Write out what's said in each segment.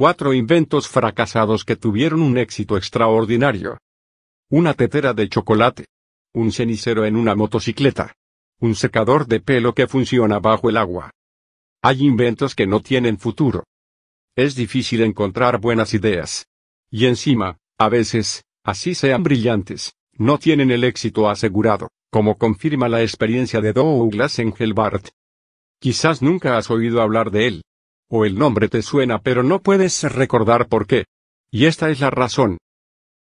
Cuatro inventos fracasados que tuvieron un éxito extraordinario. Una tetera de chocolate. Un cenicero en una motocicleta. Un secador de pelo que funciona bajo el agua. Hay inventos que no tienen futuro. Es difícil encontrar buenas ideas. Y encima, a veces, así sean brillantes, no tienen el éxito asegurado, como confirma la experiencia de Douglas Engelbart. Quizás nunca has oído hablar de él, o el nombre te suena pero no puedes recordar por qué. Y esta es la razón.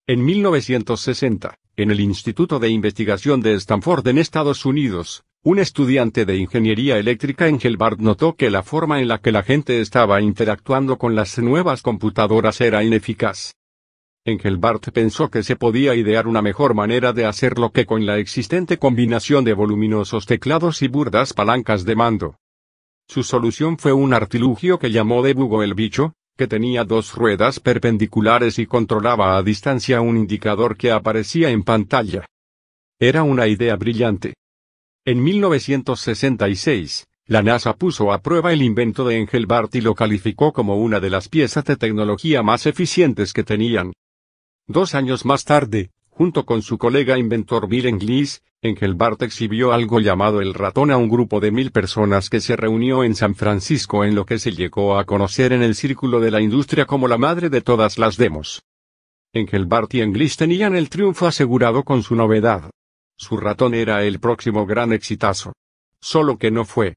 En 1960, en el Instituto de Investigación de Stanford en Estados Unidos, un estudiante de ingeniería eléctrica Engelbart notó que la forma en la que la gente estaba interactuando con las nuevas computadoras era ineficaz. Engelbart pensó que se podía idear una mejor manera de hacerlo que con la existente combinación de voluminosos teclados y burdas palancas de mando. Su solución fue un artilugio que llamó de bugo el bicho, que tenía dos ruedas perpendiculares y controlaba a distancia un indicador que aparecía en pantalla. Era una idea brillante. En 1966, la NASA puso a prueba el invento de Engelbart y lo calificó como una de las piezas de tecnología más eficientes que tenían. Dos años más tarde, Junto con su colega inventor Bill Englis, Engelbart exhibió algo llamado el ratón a un grupo de mil personas que se reunió en San Francisco en lo que se llegó a conocer en el círculo de la industria como la madre de todas las demos. Engelbart y Englis tenían el triunfo asegurado con su novedad. Su ratón era el próximo gran exitazo. Solo que no fue.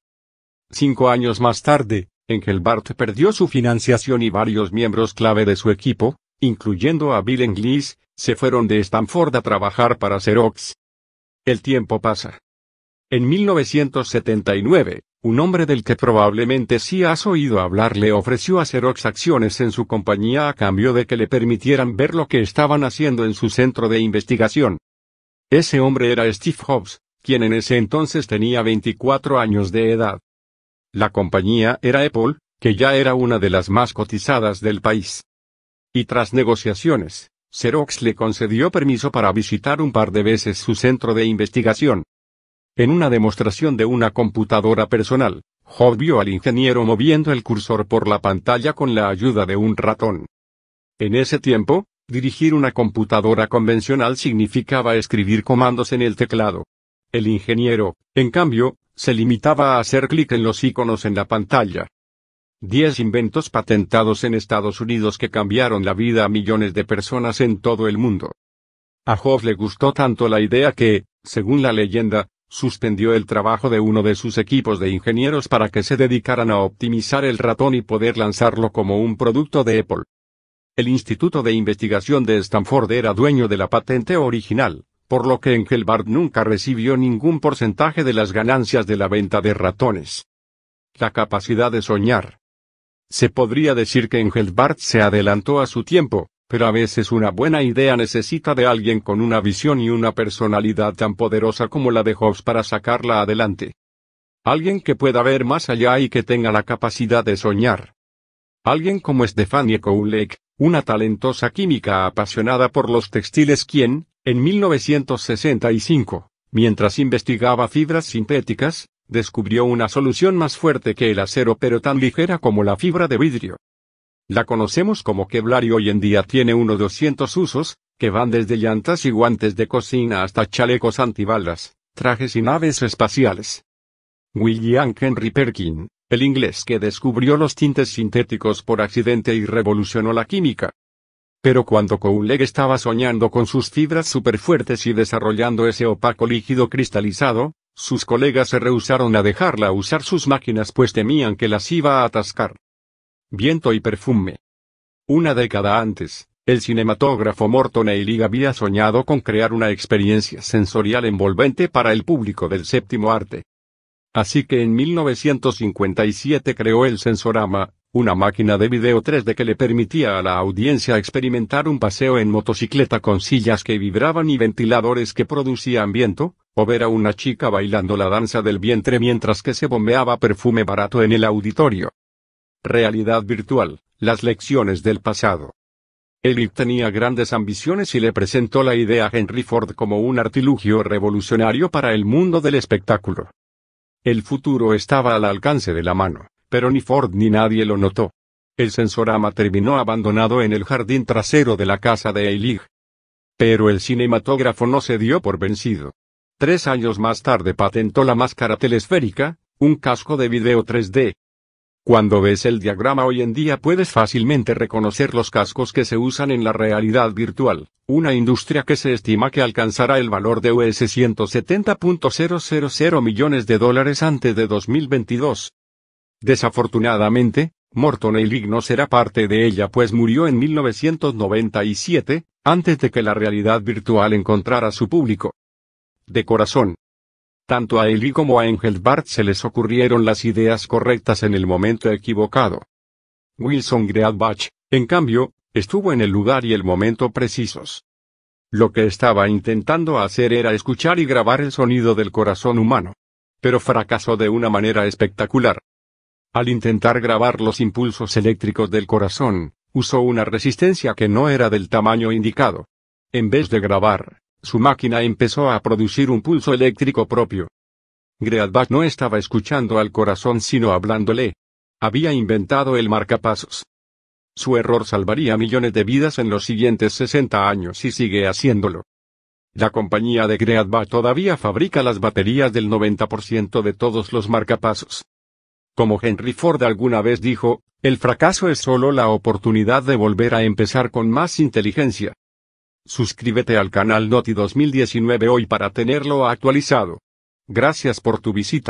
Cinco años más tarde, Engelbart perdió su financiación y varios miembros clave de su equipo, incluyendo a Bill Englis, se fueron de Stanford a trabajar para Xerox. El tiempo pasa. En 1979, un hombre del que probablemente sí has oído hablar le ofreció a Xerox acciones en su compañía a cambio de que le permitieran ver lo que estaban haciendo en su centro de investigación. Ese hombre era Steve Jobs, quien en ese entonces tenía 24 años de edad. La compañía era Apple, que ya era una de las más cotizadas del país. Y tras negociaciones, Xerox le concedió permiso para visitar un par de veces su centro de investigación. En una demostración de una computadora personal, Job vio al ingeniero moviendo el cursor por la pantalla con la ayuda de un ratón. En ese tiempo, dirigir una computadora convencional significaba escribir comandos en el teclado. El ingeniero, en cambio, se limitaba a hacer clic en los iconos en la pantalla. 10 inventos patentados en Estados Unidos que cambiaron la vida a millones de personas en todo el mundo. A Hoff le gustó tanto la idea que, según la leyenda, suspendió el trabajo de uno de sus equipos de ingenieros para que se dedicaran a optimizar el ratón y poder lanzarlo como un producto de Apple. El Instituto de Investigación de Stanford era dueño de la patente original, por lo que Engelbart nunca recibió ningún porcentaje de las ganancias de la venta de ratones. La capacidad de soñar, se podría decir que Engelbart se adelantó a su tiempo, pero a veces una buena idea necesita de alguien con una visión y una personalidad tan poderosa como la de Hobbes para sacarla adelante. Alguien que pueda ver más allá y que tenga la capacidad de soñar. Alguien como Stefanie Koulek, una talentosa química apasionada por los textiles quien, en 1965, mientras investigaba fibras sintéticas, descubrió una solución más fuerte que el acero pero tan ligera como la fibra de vidrio. La conocemos como Kevlar y hoy en día tiene unos 200 usos, que van desde llantas y guantes de cocina hasta chalecos antibalas, trajes y naves espaciales. William Henry Perkin, el inglés que descubrió los tintes sintéticos por accidente y revolucionó la química. Pero cuando Cowleg estaba soñando con sus fibras superfuertes y desarrollando ese opaco líquido cristalizado, sus colegas se rehusaron a dejarla usar sus máquinas pues temían que las iba a atascar. Viento y perfume. Una década antes, el cinematógrafo Morton Eilig había soñado con crear una experiencia sensorial envolvente para el público del séptimo arte. Así que en 1957 creó el Sensorama, una máquina de video 3D que le permitía a la audiencia experimentar un paseo en motocicleta con sillas que vibraban y ventiladores que producían viento, o ver a una chica bailando la danza del vientre mientras que se bombeaba perfume barato en el auditorio. Realidad virtual, las lecciones del pasado. Elig tenía grandes ambiciones y le presentó la idea a Henry Ford como un artilugio revolucionario para el mundo del espectáculo. El futuro estaba al alcance de la mano, pero ni Ford ni nadie lo notó. El sensorama terminó abandonado en el jardín trasero de la casa de Eilig. Pero el cinematógrafo no se dio por vencido. Tres años más tarde patentó la máscara telesférica, un casco de video 3D. Cuando ves el diagrama hoy en día puedes fácilmente reconocer los cascos que se usan en la realidad virtual, una industria que se estima que alcanzará el valor de US 170.000 millones de dólares antes de 2022. Desafortunadamente, Morton Eilig no será parte de ella pues murió en 1997, antes de que la realidad virtual encontrara su público de corazón. Tanto a Eli como a Engelbart se les ocurrieron las ideas correctas en el momento equivocado. Wilson Greatbach, en cambio, estuvo en el lugar y el momento precisos. Lo que estaba intentando hacer era escuchar y grabar el sonido del corazón humano. Pero fracasó de una manera espectacular. Al intentar grabar los impulsos eléctricos del corazón, usó una resistencia que no era del tamaño indicado. En vez de grabar, su máquina empezó a producir un pulso eléctrico propio. Greatback no estaba escuchando al corazón sino hablándole. Había inventado el marcapasos. Su error salvaría millones de vidas en los siguientes 60 años y sigue haciéndolo. La compañía de Greatback todavía fabrica las baterías del 90% de todos los marcapasos. Como Henry Ford alguna vez dijo, el fracaso es solo la oportunidad de volver a empezar con más inteligencia. Suscríbete al canal Noti 2019 hoy para tenerlo actualizado. Gracias por tu visita.